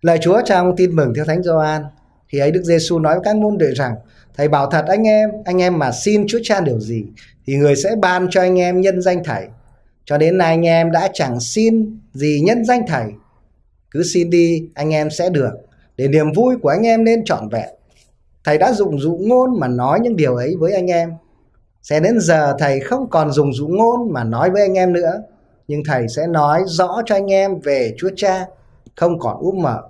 Lời Chúa trong tin mừng theo Thánh Gioan thì ấy Đức Giêsu nói với các môn đệ rằng Thầy bảo thật anh em, anh em mà xin Chúa Cha điều gì thì người sẽ ban cho anh em nhân danh Thầy. Cho đến nay anh em đã chẳng xin gì nhân danh Thầy. Cứ xin đi anh em sẽ được để niềm vui của anh em nên trọn vẹn. Thầy đã dùng dụ ngôn mà nói những điều ấy với anh em. Sẽ đến giờ thầy không còn dùng dụ ngôn mà nói với anh em nữa, nhưng thầy sẽ nói rõ cho anh em về Chúa Cha không còn úp mở.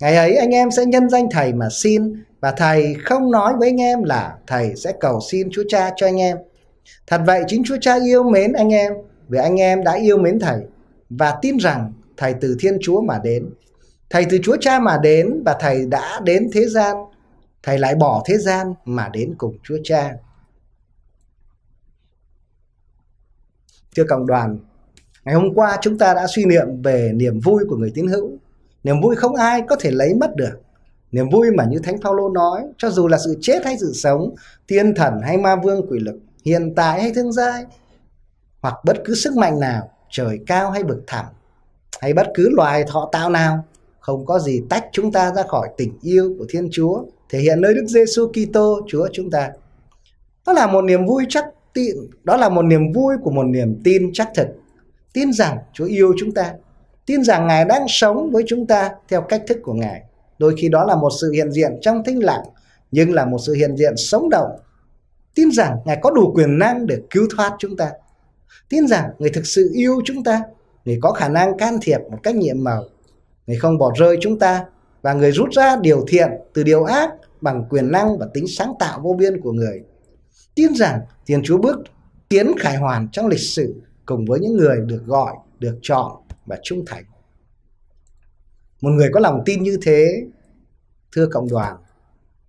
Ngày ấy anh em sẽ nhân danh thầy mà xin và thầy không nói với anh em là thầy sẽ cầu xin Chúa Cha cho anh em. Thật vậy chính Chúa Cha yêu mến anh em vì anh em đã yêu mến thầy và tin rằng thầy từ Thiên Chúa mà đến. Thầy từ Chúa Cha mà đến và thầy đã đến thế gian, thầy lại bỏ thế gian mà đến cùng Chúa Cha. Thưa cộng đoàn, ngày hôm qua chúng ta đã suy niệm về niềm vui của người tín hữu niềm vui không ai có thể lấy mất được niềm vui mà như thánh phaolô nói cho dù là sự chết hay sự sống thiên thần hay ma vương quỷ lực hiện tại hay thương giai hoặc bất cứ sức mạnh nào trời cao hay vực thẳm hay bất cứ loài thọ tạo nào không có gì tách chúng ta ra khỏi tình yêu của Thiên Chúa thể hiện nơi Đức Giêsu Kitô Chúa chúng ta. Đó là một niềm vui chắc tin, đó là một niềm vui của một niềm tin chắc thật tin rằng Chúa yêu chúng ta, tin rằng Ngài đang sống với chúng ta theo cách thức của Ngài. Đôi khi đó là một sự hiện diện trong thinh lặng, nhưng là một sự hiện diện sống động. Tin rằng Ngài có đủ quyền năng để cứu thoát chúng ta. Tin rằng Ngài thực sự yêu chúng ta, Ngài có khả năng can thiệp một cách nhiệm màu. Ngài không bỏ rơi chúng ta và Người rút ra điều thiện từ điều ác bằng quyền năng và tính sáng tạo vô biên của Người. Tin rằng Thiên Chúa bước tiến khải hoàn trong lịch sử cùng với những người được gọi, được chọn và trung thành. Một người có lòng tin như thế, thưa cộng đoàn,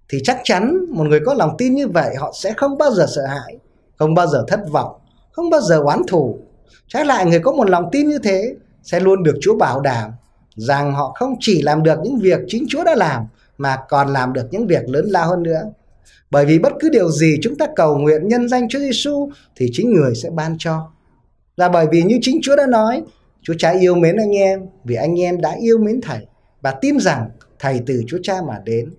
thì chắc chắn một người có lòng tin như vậy họ sẽ không bao giờ sợ hãi, không bao giờ thất vọng, không bao giờ oán thù. Trái lại người có một lòng tin như thế sẽ luôn được Chúa bảo đảm rằng họ không chỉ làm được những việc chính Chúa đã làm mà còn làm được những việc lớn lao hơn nữa. Bởi vì bất cứ điều gì chúng ta cầu nguyện nhân danh Chúa Giêsu thì chính người sẽ ban cho là bởi vì như chính Chúa đã nói Chúa Cha yêu mến anh em vì anh em đã yêu mến Thầy và tin rằng Thầy từ Chúa Cha mà đến.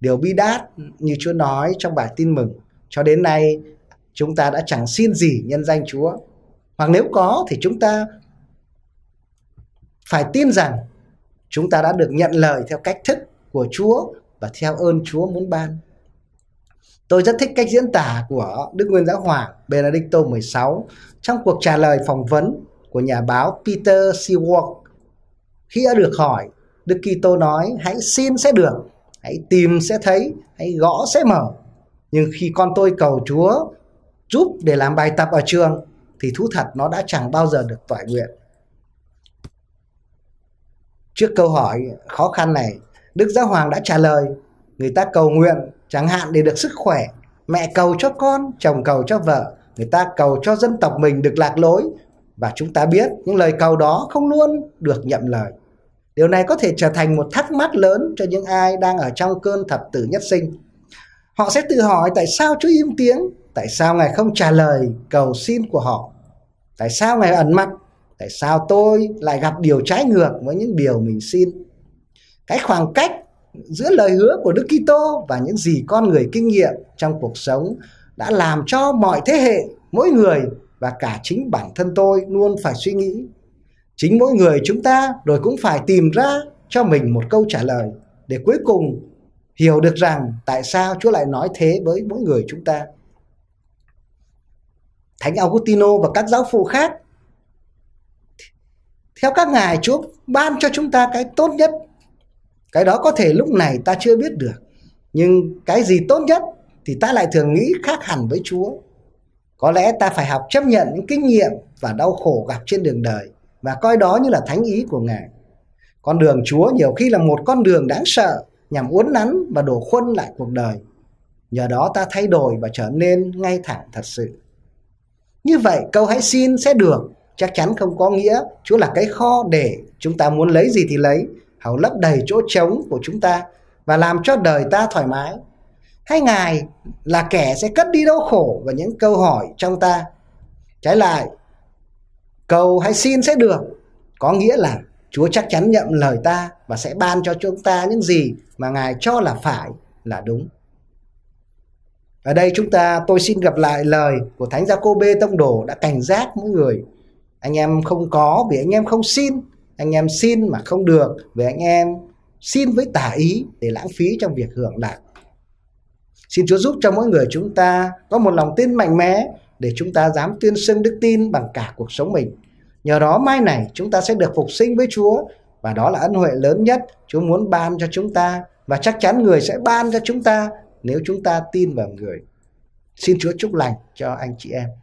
Điều bi đát như Chúa nói trong bài tin mừng cho đến nay chúng ta đã chẳng xin gì nhân danh Chúa hoặc nếu có thì chúng ta phải tin rằng chúng ta đã được nhận lời theo cách thức của Chúa và theo ơn Chúa muốn ban. Tôi rất thích cách diễn tả của Đức Nguyên Giáo Hoàng Benedicto 16 trong cuộc trả lời phỏng vấn của nhà báo Peter Seward. Khi đã được hỏi, Đức Kitô nói hãy xin sẽ được, hãy tìm sẽ thấy, hãy gõ sẽ mở. Nhưng khi con tôi cầu Chúa giúp để làm bài tập ở trường thì thú thật nó đã chẳng bao giờ được tỏa nguyện. Trước câu hỏi khó khăn này, Đức Giáo Hoàng đã trả lời, người ta cầu nguyện chẳng hạn để được sức khỏe, mẹ cầu cho con, chồng cầu cho vợ, người ta cầu cho dân tộc mình được lạc lối và chúng ta biết những lời cầu đó không luôn được nhận lời điều này có thể trở thành một thắc mắc lớn cho những ai đang ở trong cơn thập tử nhất sinh họ sẽ tự hỏi tại sao chúa im tiếng tại sao ngài không trả lời cầu xin của họ tại sao ngài ẩn mặt tại sao tôi lại gặp điều trái ngược với những điều mình xin cái khoảng cách giữa lời hứa của đức kitô và những gì con người kinh nghiệm trong cuộc sống đã làm cho mọi thế hệ, mỗi người và cả chính bản thân tôi luôn phải suy nghĩ. Chính mỗi người chúng ta rồi cũng phải tìm ra cho mình một câu trả lời để cuối cùng hiểu được rằng tại sao Chúa lại nói thế với mỗi người chúng ta. Thánh Augustino và các giáo phụ khác theo các ngài Chúa ban cho chúng ta cái tốt nhất cái đó có thể lúc này ta chưa biết được nhưng cái gì tốt nhất thì ta lại thường nghĩ khác hẳn với Chúa. Có lẽ ta phải học chấp nhận những kinh nghiệm và đau khổ gặp trên đường đời và coi đó như là thánh ý của Ngài. Con đường Chúa nhiều khi là một con đường đáng sợ nhằm uốn nắn và đổ khuân lại cuộc đời. Nhờ đó ta thay đổi và trở nên ngay thẳng thật sự. Như vậy câu hãy xin sẽ được chắc chắn không có nghĩa Chúa là cái kho để chúng ta muốn lấy gì thì lấy, hầu lấp đầy chỗ trống của chúng ta và làm cho đời ta thoải mái hay ngài là kẻ sẽ cất đi đau khổ và những câu hỏi trong ta trái lại cầu hay xin sẽ được có nghĩa là chúa chắc chắn nhận lời ta và sẽ ban cho chúng ta những gì mà ngài cho là phải là đúng ở đây chúng ta tôi xin gặp lại lời của thánh gia cô bê tông đồ đã cảnh giác mỗi người anh em không có vì anh em không xin anh em xin mà không được vì anh em xin với tả ý để lãng phí trong việc hưởng lạc Xin Chúa giúp cho mỗi người chúng ta có một lòng tin mạnh mẽ để chúng ta dám tuyên xưng đức tin bằng cả cuộc sống mình. Nhờ đó mai này chúng ta sẽ được phục sinh với Chúa và đó là ân huệ lớn nhất Chúa muốn ban cho chúng ta và chắc chắn người sẽ ban cho chúng ta nếu chúng ta tin vào người. Xin Chúa chúc lành cho anh chị em.